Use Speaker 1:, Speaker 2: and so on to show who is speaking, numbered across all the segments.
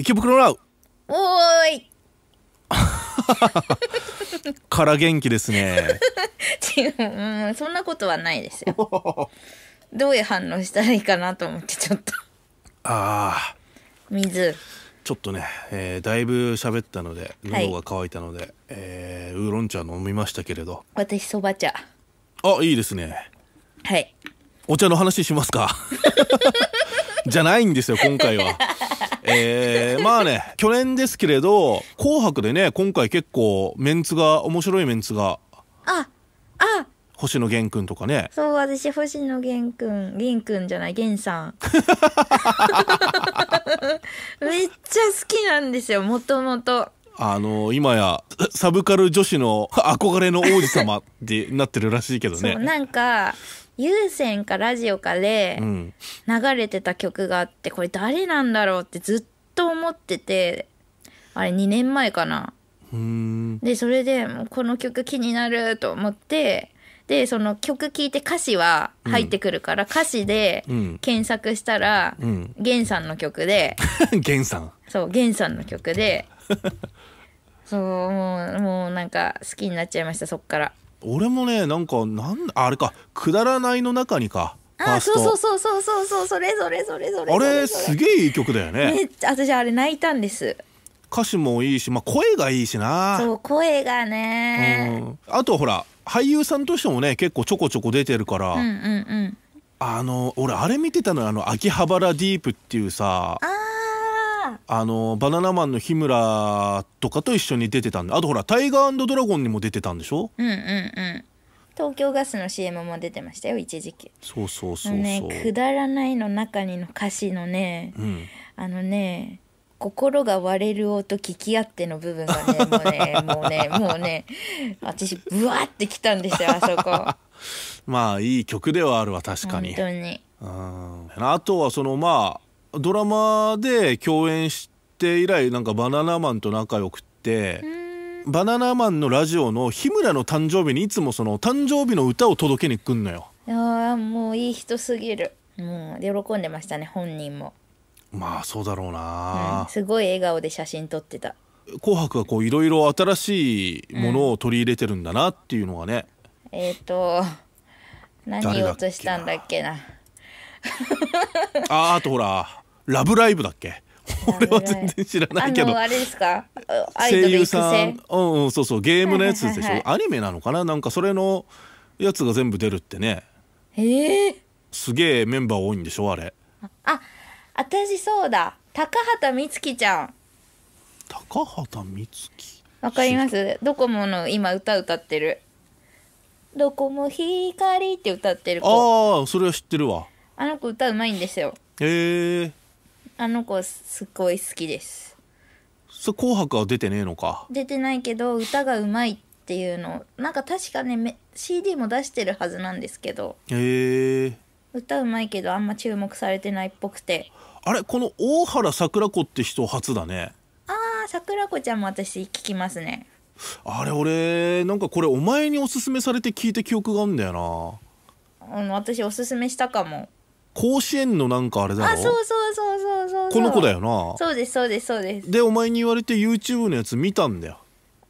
Speaker 1: 池袋ラウ
Speaker 2: おーい
Speaker 1: から元気ですね
Speaker 2: 違う、うん、そんなことはないですよどういう反応したらいいかなと思ってちょっと
Speaker 1: ああ水ちょっとね、えー、だいぶ喋ったので喉が渇いたので、はい、えー、ウーロン茶飲みましたけれど
Speaker 2: 私そば茶
Speaker 1: あいいですねはいお茶の話しますか じゃないんですよ今回は。えー、まあね去年ですけれど「紅白」でね今回結構メンツが面白いメンツがああ星野源くんとかね
Speaker 2: そう私星野源くん源くんじゃない源さん めっちゃ好きなんですよもともと
Speaker 1: あの今やサブカル女子の憧れの王子様ってなってるらしいけどね
Speaker 2: なんか有線かラジオかで流れてた曲があってこれ誰なんだろうってずっと思っててあれ2年前かな。でそれでもうこの曲気になると思ってでその曲聴いて歌詞は入ってくるから、歌詞で検索したら、
Speaker 1: 源
Speaker 2: さんの曲で源 さんそう源さんの曲で そうもうもうなんか好
Speaker 1: きになっちゃいましたそっから。俺もねなんかなんあれかくだらないの中にかあそうそうそ
Speaker 2: うそうそうそうそれぞれそれぞれあれす
Speaker 1: げえいい曲だよね
Speaker 2: 私あれ泣いたんです
Speaker 1: 歌詞もいいし、まあ、声がいいしなそ
Speaker 2: う声がね、う
Speaker 1: ん、あとほら俳優さんとしてもね結構ちょこちょこ出てるから、うんうん
Speaker 2: うん、
Speaker 1: あの俺あれ見てたのよあの秋葉原ディープっていうさああのバナナマンの日村とかと一緒に出てたんであとほらタイガードラゴンにも出てたんでしょう
Speaker 2: んうんうん東京ガスの CM も出てましたよ一時期
Speaker 1: そうそうそうそうね「く
Speaker 2: だらない」の中にの歌詞のね、うん、あのね心が割れる音聞き合っての部分がねもうね もうね私ブワーってきたんですよあそこ
Speaker 1: まあいい曲ではあるわ確かに本当にあとはそのまあドラマで共演して以来なんかバナナマンと仲良くってバナナマンのラジオの日村の誕生日にいつもその誕生日の歌を届けに来んのよ
Speaker 2: ああもういい人すぎるもう喜んでましたね本人も
Speaker 1: まあそうだろうな、う
Speaker 2: ん、すごい笑顔で写真撮ってた
Speaker 1: 「紅白」はこういろいろ新しいものを取り入れてるんだなっていうのはね、
Speaker 2: うん、えっ、ー、と何言おうとしたんだっけな
Speaker 1: ああとほらラブライブだっけ 俺は全然知らないけどあれで
Speaker 2: すか声優さん
Speaker 1: うん、そうそうゲームのやつでしょ、はアニメなのかななんかそれのやつが全部出るってね
Speaker 2: えー、
Speaker 1: すげえメンバー多いんでしょあれあ
Speaker 2: 私そうだ高畑充希ちゃん
Speaker 1: 高畑充希
Speaker 2: わかりますドコモの今歌歌ってるドコモ光って歌ってるあ
Speaker 1: あそれは知ってるわ
Speaker 2: あの子歌うまいんですよ
Speaker 1: へえー
Speaker 2: あの子すっごい好きです
Speaker 1: そ紅白は出てねえのか
Speaker 2: 出てないけど歌がうまいっていうのなんか確かねめ CD も出してるはずなんですけど
Speaker 1: へえ
Speaker 2: 歌うまいけどあんま注目されてないっぽくて
Speaker 1: あれこの大原桜子って人初だね
Speaker 2: ああ桜子ちゃんも私聞きますね
Speaker 1: あれ俺なんかこれお前におすすめされて聞いた記憶があるんだよ
Speaker 2: なあの私おすすめしたかも
Speaker 1: 甲子園のなんかあれだろあそう
Speaker 2: そうそうそうそうこの子だよなそうですそうですそうで
Speaker 1: すでお前に言われて YouTube のやつ見たんだよ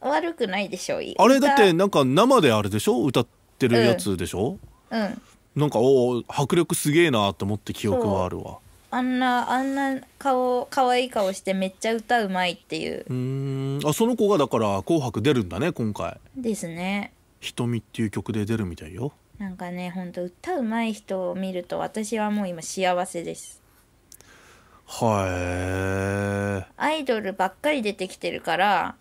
Speaker 2: 悪くないでしょうあれだってな
Speaker 1: んか生であれでしょ歌ってるやつでしょ、うん、うん、なんかお迫力すげえなと思って記憶はあるわ
Speaker 2: あんなあんな顔可愛い顔してめっちゃ歌うまいっていう
Speaker 1: うんあその子がだから「紅白」出るんだね今回
Speaker 2: ですね
Speaker 1: 「瞳」っていう曲で出るみたいよ
Speaker 2: なんかねほんと歌うまい人を見ると私はもう今幸せです
Speaker 1: はえ
Speaker 2: アイドルばっかり出てきてるから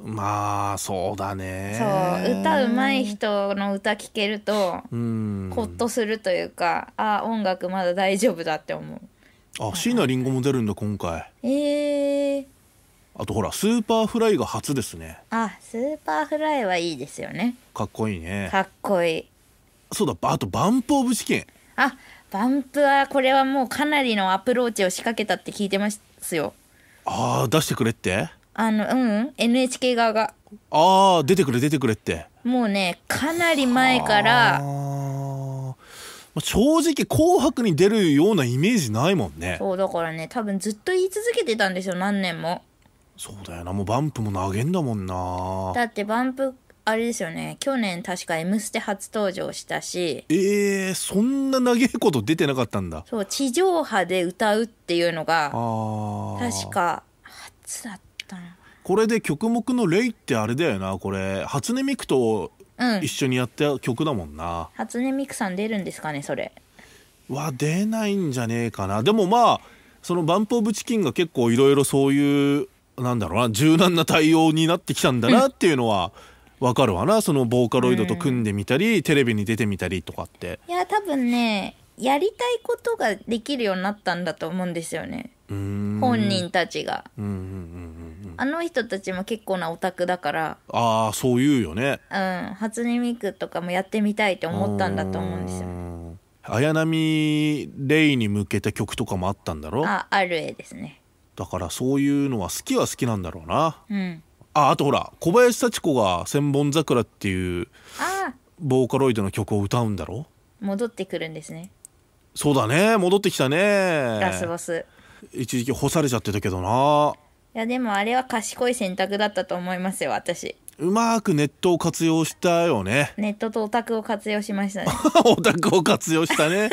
Speaker 1: まあそうだね
Speaker 2: そう歌うまい人の歌聴けると
Speaker 1: うんほっ
Speaker 2: とするというかあ音楽まだ大丈夫だって思う
Speaker 1: あ椎名林檎も出るんだ今回
Speaker 2: えー、
Speaker 1: あとほらスーパーフライが初ですね
Speaker 2: あスーパーフライはいいですよね
Speaker 1: かっこいいねか
Speaker 2: っこいい
Speaker 1: そうだあとバンプオブチキン
Speaker 2: あバンプはこれはもうかなりのアプローチを仕掛けたって聞いてますよ
Speaker 1: ああ出してくれって
Speaker 2: あのうん、NHK 側が
Speaker 1: ああ出てくれ出てくれって
Speaker 2: もうねかなり前から
Speaker 1: 正直「紅白」に出るようなイメージないもんね
Speaker 2: そうだからね多分ずっと言い続けてたんですよ何年も
Speaker 1: そうだよなもうバンプも投げんだもんなだっ
Speaker 2: てバンプあれですよね去年確か「M ステ」初登場したし
Speaker 1: えー、そんな長いこと出てなかったんだ
Speaker 2: そう地上波で歌うっていうのが確か初だった
Speaker 1: これで曲目の「レイ」ってあれだよなこれ初音ミクと一緒にやった曲だもんな、うん、
Speaker 2: 初音ミクさん出るんですかねそれ
Speaker 1: は出ないんじゃねえかなでもまあそのバンプ・オブ・チキンが結構いろいろそういうなんだろうな柔軟な対応になってきたんだなっていうのは、うんわかるわなそのボーカロイドと組んでみたり、うん、テレビに出てみたりとかって
Speaker 2: いや多分ねやりたいことができるようになったんだと思うんですよね本人たちが、あの人たちも結構なオタクだから
Speaker 1: ああそう言うよね
Speaker 2: うん初音ミクとかもやってみたいって思ったんだと思うんです
Speaker 1: よ綾波レイに向けた曲とかもあったんだろあ
Speaker 2: ある絵ですね
Speaker 1: だからそういうのは好きは好きなんだろうなうんああとほら小林幸子が「千本桜」っていうあボーカロイドの曲を歌うんだろ
Speaker 2: 戻ってくるんですね
Speaker 1: そうだね戻ってきたねラスボス一時期干されちゃってたけどな
Speaker 2: いやでもあれは賢い選択だったと思いますよ私
Speaker 1: うまくネットを活用したよね
Speaker 2: ネットとオタクを活用しましたね
Speaker 1: オタクを活用したね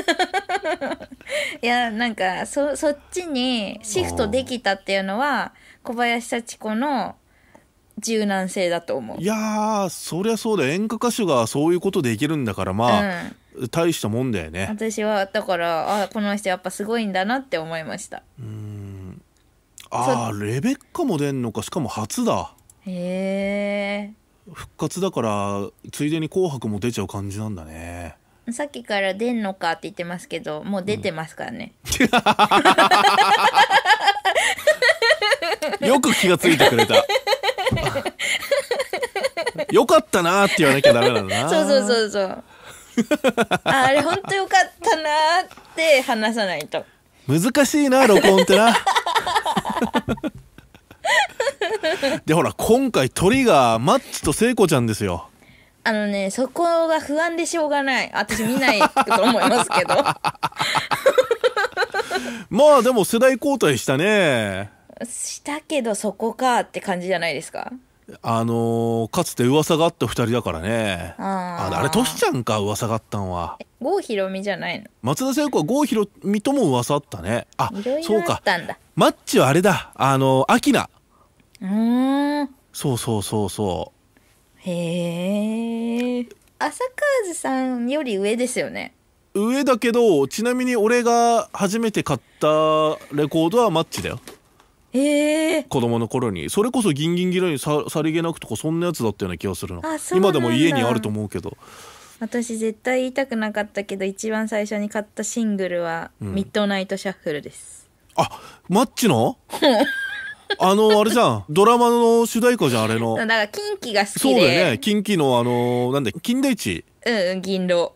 Speaker 2: いやなんかそそっちにシフトできたっていうのは小林幸子の柔軟性だと思う
Speaker 1: いやそりゃそうだ演歌歌手がそういうことできるんだからまあ、うん、大したもんだよね
Speaker 2: 私はだからあこの人やっぱすごいんだなって思いましたうん
Speaker 1: ああレベッカも出んのかしかも初だ
Speaker 2: へえ
Speaker 1: 復活だからついでに「紅白」も出ちゃう感じなんだね
Speaker 2: さっきから出んのかって言ってますけどもう出てますからね、
Speaker 1: うん、よく気がついてくれた よかったなって言わなきゃダメなんだな。そうそうそうそう。ああれ本
Speaker 2: 当よかったなって話さないと。
Speaker 1: 難しいな、録音ってな。で、ほら、今回トリガー、マッチと聖子ちゃんですよ。
Speaker 2: あのね、そこが不安でしょうがない。私見ないと
Speaker 1: 思いますけど。まあでも世代交代したね。
Speaker 2: したけどそこかって感じじゃないですか。
Speaker 1: あのー、かつて噂があった2人だからね
Speaker 2: ああれ
Speaker 1: トシちゃんか噂があったんは
Speaker 2: 郷ひろみじゃないの
Speaker 1: 松田聖子は郷ひろみとも噂あったねあそうかマッチはあれだあのー、アキナ
Speaker 2: うん
Speaker 1: そうそうそうそう
Speaker 2: へえ浅川さんより上ですよね
Speaker 1: 上だけどちなみに俺が初めて買ったレコードはマッチだよ
Speaker 2: えー、
Speaker 1: 子供の頃にそれこそギンギンギラにささりげなくとかそんなやつだったような気がするの今でも家にあると思うけど
Speaker 2: 私絶対言いたくなかったけど一番最初に買ったシングルは「ミッドナイトシャッフル」です、う
Speaker 1: ん、あマッチの あのあれじゃんドラマの主題歌じゃんあれのだ
Speaker 2: からキンキが好きそうだよ
Speaker 1: ねキンキのあのなんだ金田一
Speaker 2: うん銀狼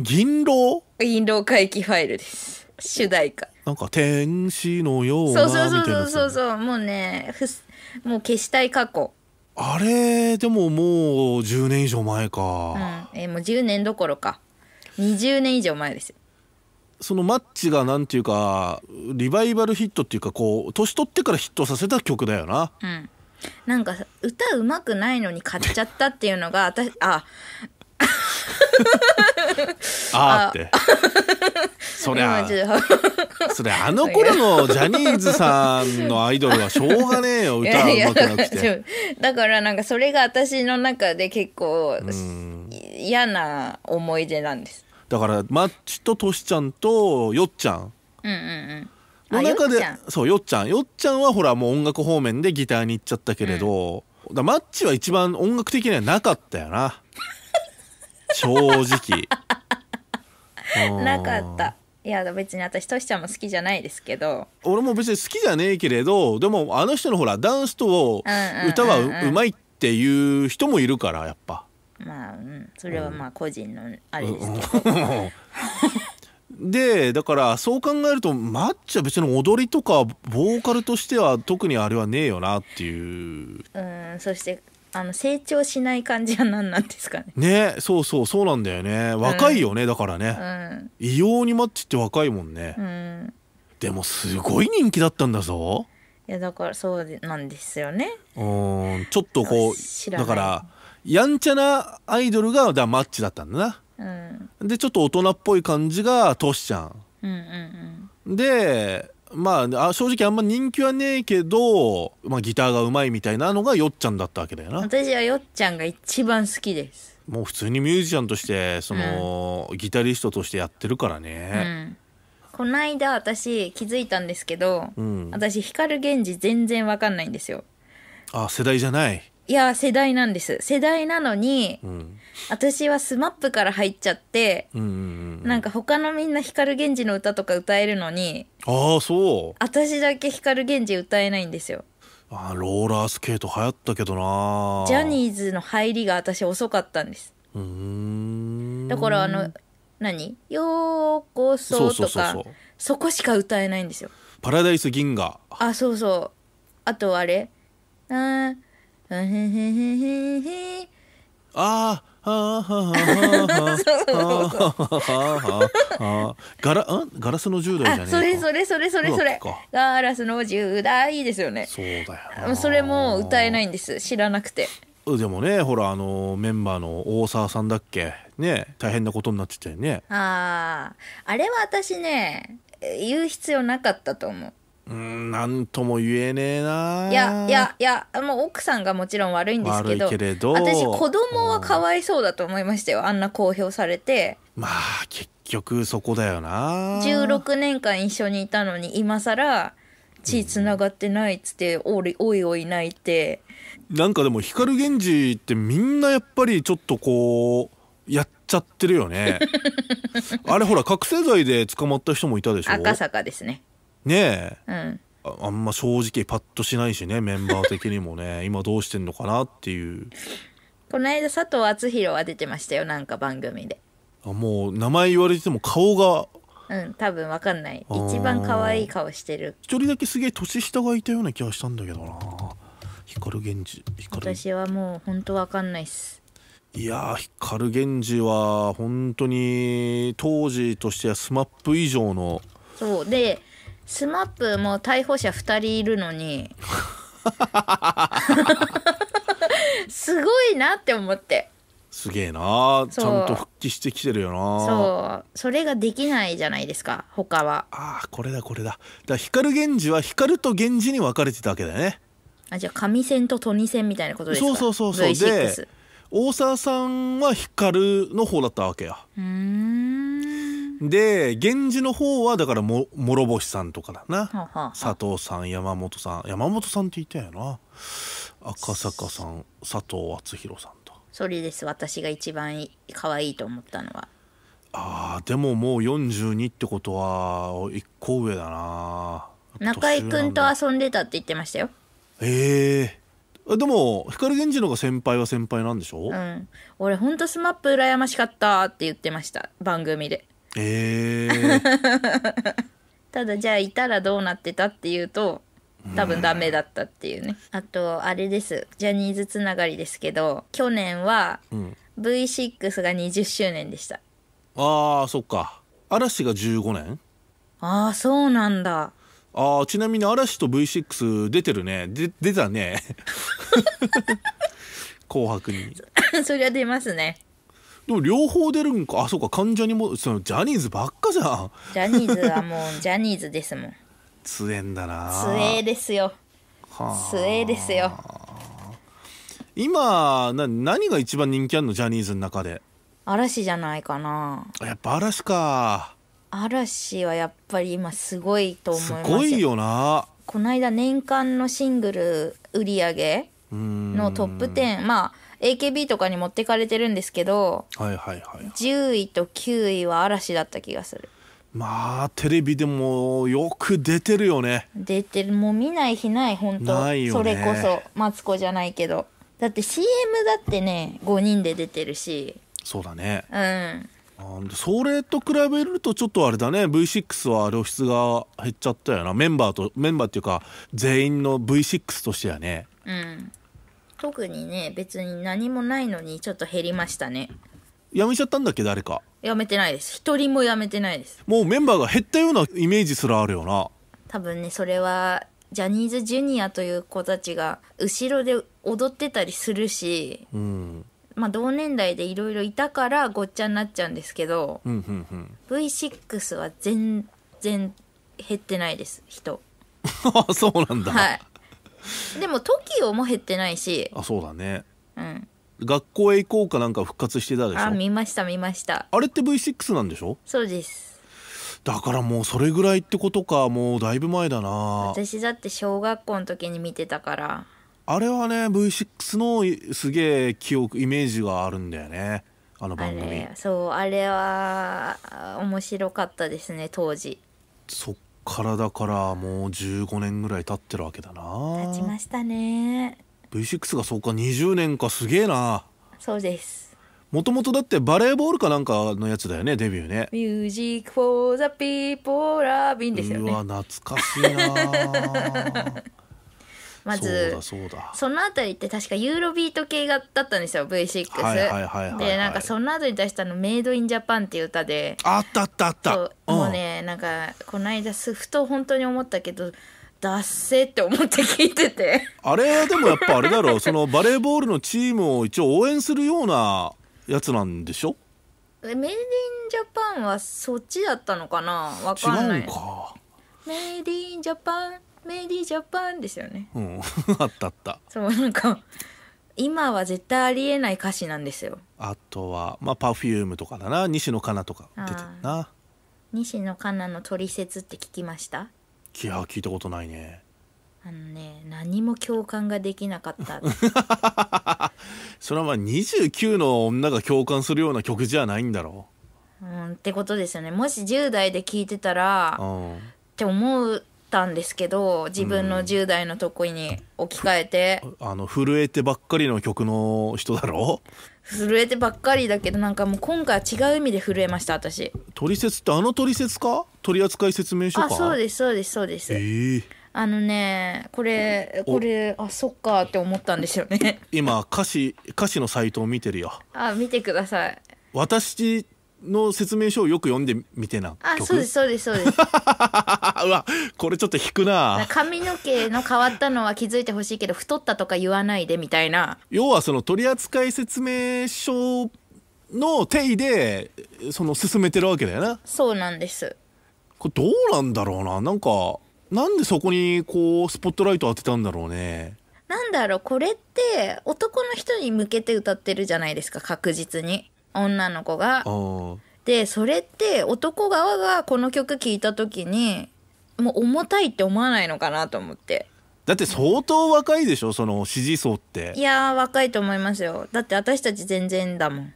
Speaker 1: 銀狼
Speaker 2: 銀狼回帰ファイルです主題歌
Speaker 1: なんか天使のようなそうそうそうそ
Speaker 2: うそうもうねふもう消したい過去
Speaker 1: あれでももう10年以上前か、
Speaker 2: うんえー、もう10年どころか20年以上前ですよ
Speaker 1: そのマッチがなんていうかリバイバルヒットっていうかこう年取ってからヒットさせた曲だよな、
Speaker 2: うん、なんか歌うまくないのに買っちゃったっていうのが私ああーって
Speaker 1: そりゃそれあの頃のジャニーズさんのアイドルはしょうがねえよ歌うまくなくて
Speaker 2: だからなんかそれが私の中で結構嫌な思い出なんです
Speaker 1: だからマッチとトシちゃんとよっちゃんの中でそうよっちゃんよっちゃんはほらもう音楽方面でギターに行っちゃったけれど、うん、だマッチは一番音楽的にはなかったよな正直 なかっ
Speaker 2: たいや別に私トシちゃんも好きじゃないですけど
Speaker 1: 俺も別に好きじゃねえけれどでもあの人のほらダンスと歌はうまいっていう人もいるからやっぱ
Speaker 2: まあ、うん、それはまあ個人のあれですけど、
Speaker 1: うん、でだからそう考えるとマッチは別に踊りとかボーカルとしては特にあれはねえよなっていう
Speaker 2: うんそしてあの成長しない感じは何なんですかね。
Speaker 1: ねそうそうそうなんだよね若いよね、だからね、うん、異様にマッチって若いもんね、うん、でもすごい人気だったんだぞ
Speaker 2: いやだからそうなんですよね
Speaker 1: うんちょっとこうだからやんちゃなアイドルがだマッチだったんだな、うん、でちょっと大人っぽい感じがトシちゃん,、
Speaker 2: うんうん
Speaker 1: うん、でまあ正直あんま人気はねえけど、まあ、ギターがうまいみたいなのがよっちゃんだったわけだよな
Speaker 2: 私はよっちゃんが一番好きです
Speaker 1: もう普通にミュージシャンとしてその、うん、ギタリストとしてやってるからね、
Speaker 2: うん、こないだ私気づいたんですけど、うん、私光源氏全然わかんないんですよ
Speaker 1: あ世代じゃない
Speaker 2: いや世代なんです世代なのに、うん、私は SMAP から入っちゃって、うんうんうんなんか他のみんな光源氏の歌とか歌えるのに
Speaker 1: ああそう
Speaker 2: 私だけ光源氏歌えないんですよ
Speaker 1: ああローラースケート流行ったけどなジャ
Speaker 2: ニーズの入りが私遅かったんですう
Speaker 1: んだからあ
Speaker 2: の何「ようこそ」とかそこしか歌えないんですよ
Speaker 1: パラダイス銀河
Speaker 2: あそうそうあとあれあーあへへへへへ
Speaker 1: あーガラんガラスの10代じゃねえそれそれそれそれそれ
Speaker 2: ガラスの10代ですよねそうだよそれも歌えないんです知らなくて
Speaker 1: でもねほらあのメンバーの大沢さんだっけね大変なことになっちてたよね
Speaker 2: あああれは私ね言う必要なかったと思う
Speaker 1: うんとも言えねえない
Speaker 2: やいやいやもう奥さんがもちろん悪いんですけどけれど私子供はかわいそうだと思いましたよあんな公表されて
Speaker 1: まあ結局そこだよな16
Speaker 2: 年間一緒にいたのに今更血つながってないっつって、おおいおい泣いて
Speaker 1: なんかでも光源氏ってみんなやっぱりちょっとこうやっちゃってるよね あれほら覚醒剤で捕まった人もいたでしょ赤坂ですねねえ、うんあんま正直パッとしないしねメンバー的にもね 今どうしてんのかなっていう
Speaker 2: この間佐藤敦弘は出てましたよなんか番組で
Speaker 1: あもう名前言われても顔が
Speaker 2: うん多分わかんない一番可愛い顔してる
Speaker 1: 一人だけすげえ年下がいたような気がしたんだけどな光源氏光
Speaker 2: 私はもう本当わかんないっす
Speaker 1: いや光源氏は本当に当時としては SMAP 以上の
Speaker 2: そうでスマップも逮捕者2人いるのにすごいなって思って
Speaker 1: すげえなちゃんと復帰してきてるよなそ
Speaker 2: うそれができないじゃないですか他はあ
Speaker 1: あこれだこれだだ光源氏は光と源氏に分かれてたわけだよね
Speaker 2: あじゃあ上線とトニ線みたいなことですかそうそうそうそう、V6、で
Speaker 1: 大沢さんは光の方だったわけやうんで源氏の方はだからも諸星さんとかだ
Speaker 2: な、
Speaker 1: 佐藤さん山本さん山本さんって言ったんやな赤坂さん佐藤敦弘さんと
Speaker 2: それです私が一番可愛いと思ったのは
Speaker 1: あでももう42ってことは一個上だな
Speaker 2: 中居君と遊んでたって言ってまし
Speaker 1: たよええー、でも光源氏の方が先輩は先輩なんでしょう
Speaker 2: ん俺ほんとスマップ羨ましかったって言ってました番組で
Speaker 1: えー、
Speaker 2: ただじゃあいたらどうなってたっていうと
Speaker 1: 多分ダメだ
Speaker 2: ったっていうね、うん、あとあれですジャニーズつながりですけど去年は V6 が20周年でした、
Speaker 1: うん、ああそっか嵐が15年ああそうなんだああちなみに嵐と V6 出てるねで出たね 紅白に
Speaker 2: そりゃ 出ますね
Speaker 1: でも両方出るんかあそうか関ジャニもそのジャニーズばっかじゃん
Speaker 2: ジャニーズはもうジャニーズですもん
Speaker 1: 強えんだな強
Speaker 2: えですよ強えですよ
Speaker 1: 今な何が一番人気あるのジャニーズの中で
Speaker 2: 嵐じゃないかな
Speaker 1: やっぱ嵐か
Speaker 2: 嵐はやっぱり今すごいと思いますすごい
Speaker 1: よな
Speaker 2: この間年間のシングル売り上げ
Speaker 1: のト
Speaker 2: ップ10まあ AKB とかに持ってかれてるんですけど、はいはいはい、10位と9位は嵐だった気がする
Speaker 1: まあテレビでもよく出てるよね
Speaker 2: 出てるもう見ない日ない本当ないよ、ね、それこそマツコじゃないけどだって CM だってね5人で出てるし
Speaker 1: そうだねうんそれと比べるとちょっとあれだね V6 は露出が減っちゃったよなメンバーとメンバーっていうか全員の V6 としてはね
Speaker 2: うん特にね別に何もないのにちょっと減りましたね
Speaker 1: やめちゃったんだっけ誰か
Speaker 2: やめてないです一人もやめてないです
Speaker 1: もうメンバーが減ったようなイメージすらあるよな
Speaker 2: 多分ねそれはジャニーズジュニアという子たちが後ろで踊ってたりするし、うん、まあ、同年代でいろいろいたからごっちゃになっちゃうんですけど、
Speaker 1: うんうんうん、
Speaker 2: V6 は全然減ってないです人
Speaker 1: そうなんだ、は
Speaker 2: い、でも TOKIO も減ってないし
Speaker 1: あそうだねうん学校へ行こうかなんか復活してたでしょあ
Speaker 2: 見ました見ました
Speaker 1: あれって V6 なんでしょ
Speaker 2: そうです
Speaker 1: だからもうそれぐらいってことかもうだいぶ前だな私
Speaker 2: だって小学校の時に見てたから
Speaker 1: あれはね V6 のすげえ記憶イメージがあるんだよねあの番組
Speaker 2: そうあれは面白かったですね当時
Speaker 1: そっからだからもう15年ぐらい経ってるわけだな経ち
Speaker 2: ましたね
Speaker 1: V6 がそうか20年かすげえな
Speaker 2: そうです
Speaker 1: もともとだってバレーボールかなんかのやつだよねデビューね
Speaker 2: 「ミュージック・フォー・ザ・ピーポー・ラビンですよねうわ
Speaker 1: 懐かしいな まずそ
Speaker 2: のあたりって確かユーロビート系がだったんですよ V6、はい、でなんかその後に出したの「メイドインジャパンっていう歌で
Speaker 1: あったあったあったもう
Speaker 2: ね、うねなんかこの間スフト本当に思ったけどッせって思って聞いてて
Speaker 1: あれでもやっぱあれだろう そのバレーボールのチームを一応応援するようなやつなんでしょ
Speaker 2: メイドインジャパンはそっちだったのかな
Speaker 1: わかんない
Speaker 2: メイドインジャパンメイディジャパンですよね
Speaker 1: うん あったあった
Speaker 2: そうなんか今は絶対ありえない歌詞なんですよ
Speaker 1: あとはまあパフュームとかだな西野カナとか出てるな
Speaker 2: 西野カナの「トリセツ」って聞きました
Speaker 1: いや聞いたことないね
Speaker 2: あのね何も共感ができなかった
Speaker 1: それはまあ二十九の女が共感するような曲じゃないんだろ
Speaker 2: う、うん、ってことですよねもし十代で聞いてたら、うん、って思うたんですけど自分の10代の時に置き換えて、
Speaker 1: あの震えてばっかりの曲の人だろ
Speaker 2: 震えてばっかりだけどなんかもう今回は違う意味で震えました私
Speaker 1: 取説ってあの取説か取扱説明書かあそう
Speaker 2: ですそうですそうです、えー、あのねこれこれあそっかって思ったんですよ
Speaker 1: ね今歌詞歌詞のサイトを見てるよ
Speaker 2: あ見てください
Speaker 1: 私の説明書をよく読んでみてなあそうですそうですそうです うわこれちょっと引くな
Speaker 2: 髪の毛の変わったのは気づいてほしいけど太ったとか言わないでみたいな
Speaker 1: 要はその取扱説明書の定位でその進めてるわけだよな
Speaker 2: そうなんです
Speaker 1: これどうなんだろうななんかなんでそこにこうスポットライト当てたんだろうね
Speaker 2: なんだろうこれって男の人に向けて歌ってるじゃないですか確実に女の子が。でそれって男側がこの曲聴いた時にもう重たいって思わないのかなと思って
Speaker 1: だって相当若いでしょその支持層って
Speaker 2: いや若いと思いますよだって私たち全然
Speaker 1: だもん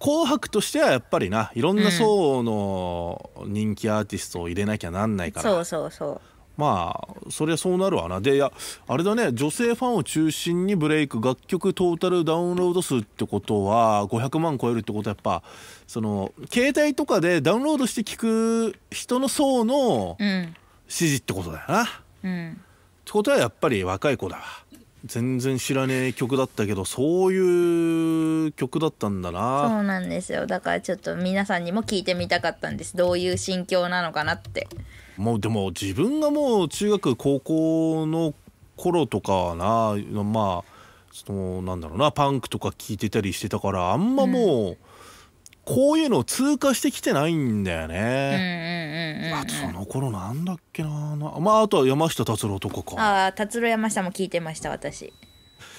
Speaker 1: 紅白としてはやっぱりないろんな層の人気アーティストを入れなきゃなんないから、うん、そうそうそうまあそりゃそうなるわなでいやあれだね女性ファンを中心にブレイク楽曲トータルダウンロード数ってことは500万超えるってことはやっぱその携帯とかでダウンロードして聞く人の層の支持ってことだよな。うん、うん、ってことはやっぱり若い子だわ。全然知らねえ曲だったけどそういう曲だったんだなそうなんです
Speaker 2: よだからちょっと皆さんにも聞いてみたかったんですどういう心境なのかなって
Speaker 1: もうでも自分がもう中学高校の頃とかはなまあそのなんだろうなパンクとか聞いてたりしてたからあんまもう、こういうのを通過してきてないんだよね。あとその頃なんだっけなまああとは山下達郎とか
Speaker 2: か。ああ達郎山下も聞いてました私。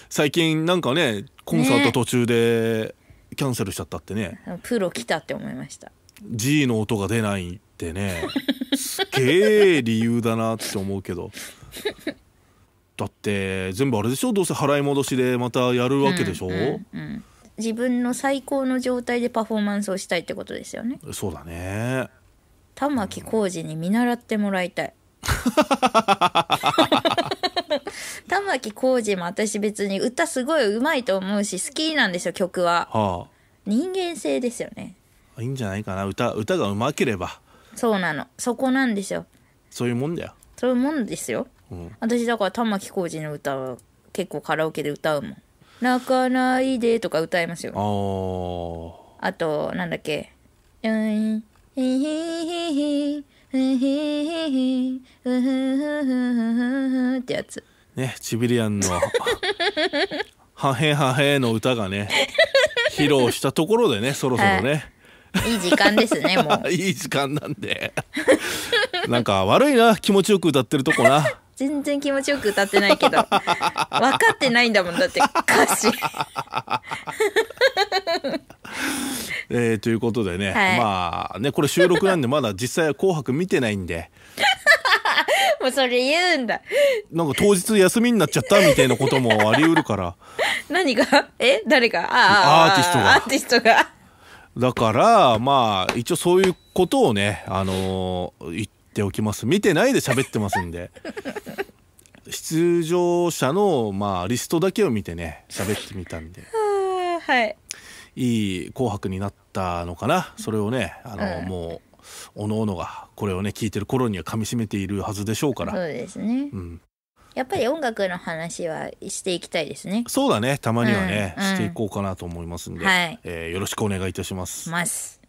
Speaker 1: 最近なんかねコンサート途中でキャンセルしちゃったってね。
Speaker 2: プロ来たって思いました。
Speaker 1: G の音が出ないってね。すげえ理由だなって思うけどだって全部あれでしょどうせ払い戻しでまたやるわけでしょ、うんうんうん
Speaker 2: 自分の最高の状態でパフォーマンスをしたいってことですよね
Speaker 1: そうだね
Speaker 2: 玉置浩二に見習ってもらいたい 玉置浩二も私別に歌すごい上手いと思うし好きなんですよ曲は、はあ、人間性ですよね
Speaker 1: いいんじゃないかな歌歌が上手ければ
Speaker 2: そうなのそこなんですよ
Speaker 1: そういうもんだよ
Speaker 2: そういうもんですよ、うん、私だから玉置浩二の歌は結構カラオケで歌うもん「泣かないで」とか歌いますよああとなんだっけ「うんひひひひふふふふってやつ
Speaker 1: ねチビリアンの「はへはへ」の歌がね披露したところでねそろそろね、はい
Speaker 2: いい時間ですねも
Speaker 1: う いい時間なんでなんか悪いな気持ちよく歌ってるとこな
Speaker 2: 全然気持ちよく歌ってないけど分かってないんだもんだって歌詞
Speaker 1: えー、ということでね、はい、まあねこれ収録なんでまだ実際は「紅白」見てないんで
Speaker 2: もうそれ言うんだ
Speaker 1: なんか当日休みになっちゃったみたいなこともありうるから
Speaker 2: 何がえ誰がああアーティストがアーティストが
Speaker 1: だからまあ一応そういうことをねあのー、言っておきます見てないで喋ってますんで 出場者のまあリストだけを見てね喋ってみたんではいいい「紅白」になったのかなそれをねあの、うん、もうおのおのがこれをね聞いてる頃にはかみしめているはずでしょうからそうですね、うん、
Speaker 2: やっぱり音楽の話はしていきたいですねそ
Speaker 1: うだねたまにはね、うんしていこうかなと思いますんで、はい、えー、よろしくお願いいたします。
Speaker 2: ます